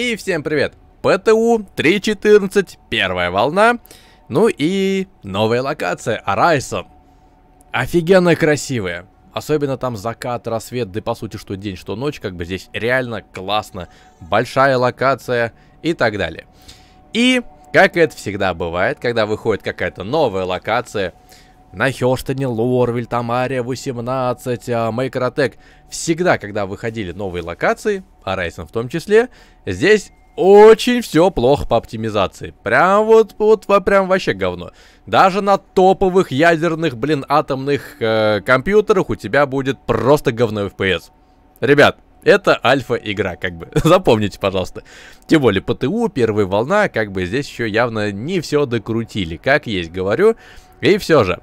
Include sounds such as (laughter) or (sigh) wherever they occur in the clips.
И всем привет! ПТУ 3.14, первая волна, ну и новая локация, Арайсон. Офигенно красивая. Особенно там закат, рассвет, да по сути что день, что ночь, как бы здесь реально классно. Большая локация и так далее. И, как это всегда бывает, когда выходит какая-то новая локация, на Хёрстоне, Лорвель, Тамаре 18, а, Майкротек. Всегда, когда выходили новые локации, а Райсон в том числе, здесь очень все плохо по оптимизации. Прям вот, вот, прям вообще говно. Даже на топовых ядерных, блин, атомных э, компьютерах у тебя будет просто говно FPS. Ребят, это альфа-игра, как бы. (laughs) Запомните, пожалуйста. Тем более ПТУ, первая волна, как бы здесь еще явно не все докрутили. Как есть, говорю. И все же,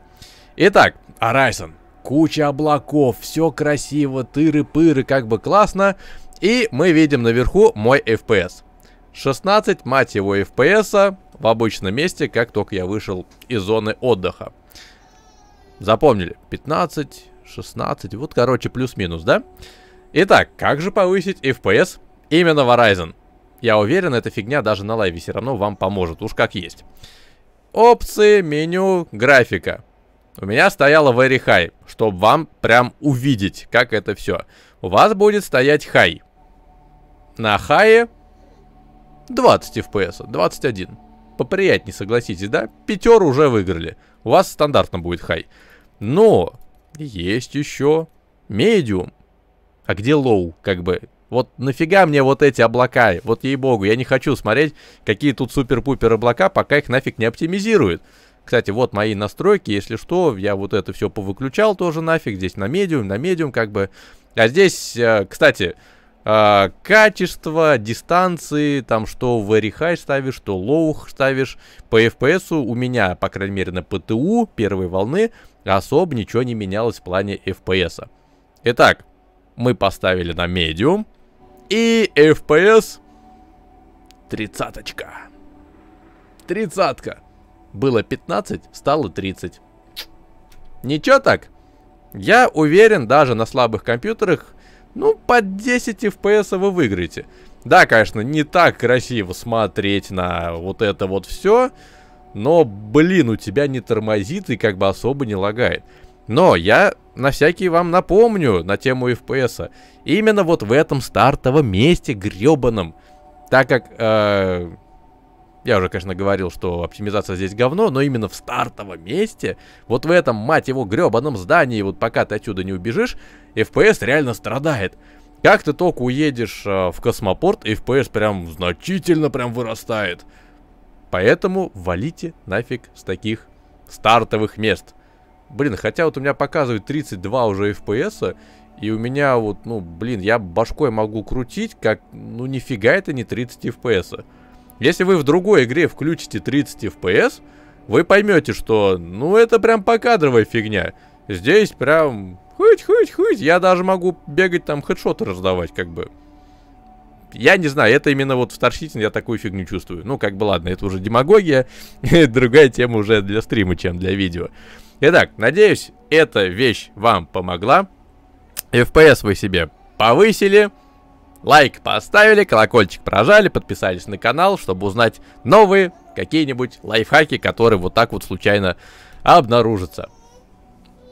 Итак, Horizon. Куча облаков, все красиво, тыры-пыры, как бы классно. И мы видим наверху мой FPS. 16, мать его, FPS -а в обычном месте, как только я вышел из зоны отдыха. Запомнили? 15, 16, вот, короче, плюс-минус, да? Итак, как же повысить FPS именно в Horizon? Я уверен, эта фигня даже на лайве все равно вам поможет, уж как есть. Опции, меню, графика. У меня стояла very high, чтобы вам прям увидеть, как это все. У вас будет стоять high. На хае 20 FPS, 21. Поприятнее согласитесь, да? Пятеру уже выиграли. У вас стандартно будет хай. Но есть еще медиум. А где лоу, как бы? Вот нафига мне вот эти облака? Вот ей-богу, я не хочу смотреть, какие тут супер-пупер облака, пока их нафиг не оптимизируют. Кстати, вот мои настройки, если что, я вот это все повыключал тоже нафиг, здесь на медиум, на медиум как бы. А здесь, э, кстати, э, качество, дистанции, там что в high ставишь, что лоух ставишь. По FPS у меня, по крайней мере на ПТУ первой волны, особо ничего не менялось в плане FPS. Итак, мы поставили на медиум. И FPS тридцаточка. Тридцатка. Было 15, стало 30. Ничего так. Я уверен, даже на слабых компьютерах, ну, под 10 FPS вы выиграете. Да, конечно, не так красиво смотреть на вот это вот все, но, блин, у тебя не тормозит и как бы особо не лагает. Но я на всякий вам напомню на тему FPS. Именно вот в этом стартовом месте гребаном. Так как э, я уже, конечно, говорил, что оптимизация здесь говно, но именно в стартовом месте, вот в этом, мать его, гребаном здании, вот пока ты отсюда не убежишь, FPS реально страдает. Как ты только уедешь э, в космопорт, FPS прям значительно прям вырастает. Поэтому валите нафиг с таких стартовых мест. Блин, хотя вот у меня показывает 32 уже FPS, и у меня вот, ну, блин, я башкой могу крутить, как, ну, нифига это не 30 FPS. Если вы в другой игре включите 30 FPS, вы поймете, что ну это прям покадровая фигня. Здесь прям хыть-хыть-хыть, я даже могу бегать там хедшоты раздавать как бы. Я не знаю, это именно вот в Старшитин я такую фигню чувствую. Ну, как бы ладно, это уже демагогия, (laughs) другая тема уже для стрима, чем для видео. Итак, надеюсь, эта вещь вам помогла. FPS вы себе повысили, Лайк поставили, колокольчик прожали, подписались на канал, чтобы узнать новые какие-нибудь лайфхаки, которые вот так вот случайно обнаружатся.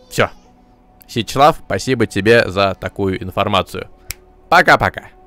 Все. Сечслав, спасибо тебе за такую информацию. Пока-пока.